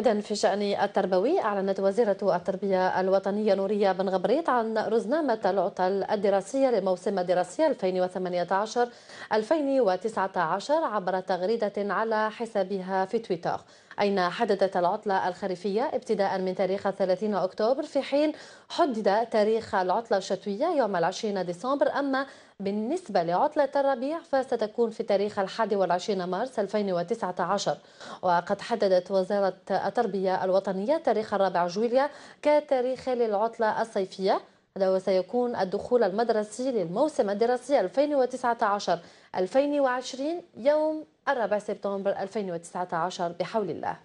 إذا في شأن التربوي أعلنت وزيرة التربية الوطنية نورية بن غبريت عن رزنامة العطل الدراسية لموسم الدراسي 2018-2019 عبر تغريدة على حسابها في تويتر أين حددت العطلة الخريفية ابتداء من تاريخ 30 أكتوبر في حين حدد تاريخ العطلة الشتوية يوم 20 ديسمبر أما بالنسبة لعطلة الربيع فستكون في تاريخ 21 مارس 2019 وقد حددت وزارة التربية الوطنية تاريخ الرابع جوليا كتاريخ للعطلة الصيفية هذا وسيكون الدخول المدرسي للموسم الدراسي 2019-2020 يوم الرابع سبتمبر 2019 بحول الله